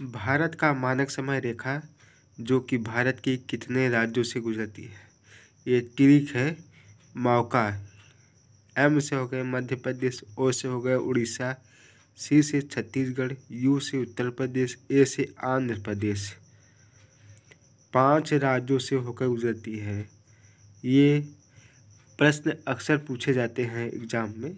भारत का मानक समय रेखा जो कि भारत के कितने राज्यों से गुजरती है ये ट्रिक है मौका एम से हो गए मध्य प्रदेश ओ से हो गए उड़ीसा सी से छत्तीसगढ़ यू से उत्तर प्रदेश ए से आंध्र प्रदेश पांच राज्यों से होकर गुजरती है ये प्रश्न अक्सर पूछे जाते हैं एग्ज़ाम में